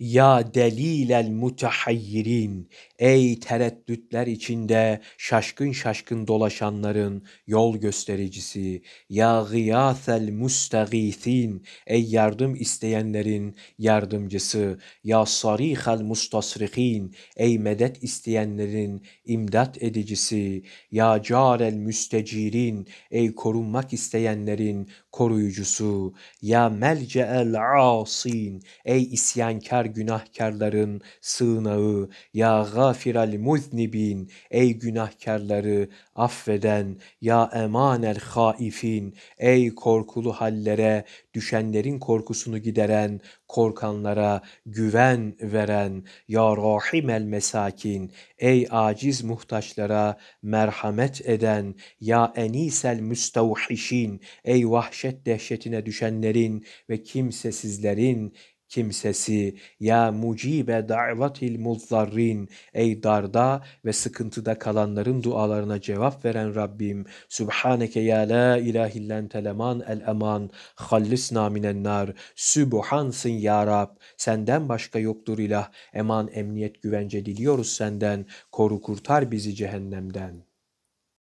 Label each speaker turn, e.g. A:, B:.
A: Ya delilel mutahayyirin ey tereddütler içinde şaşkın şaşkın dolaşanların yol göstericisi ya gıyasel mustagisin ey yardım isteyenlerin yardımcısı ya sarihel mustasrihin ey medet isteyenlerin imdat edicisi ya carel müstecirin ey korunmak isteyenlerin koruyucusu ya melce'el asin ey isyankar günahkarların sığınağı ya gafiral muznibin ey günahkarları affeden ya emanel haifin ey korkulu hallere düşenlerin korkusunu gideren korkanlara güven veren ya rahimel mesakin ey aciz muhtaçlara merhamet eden ya enisel müstevhişin ey vahşet dehşetine düşenlerin ve kimsesizlerin kimsesi ya mucibe da'vatil muzdarrin ey darda ve sıkıntıda kalanların dualarına cevap veren Rabbim subhaneke ya la ilahe illen teleman el eman hallisna minen nar sübhansın ya Rab senden başka yoktur ilah eman emniyet güvence diliyoruz senden koru kurtar bizi cehennemden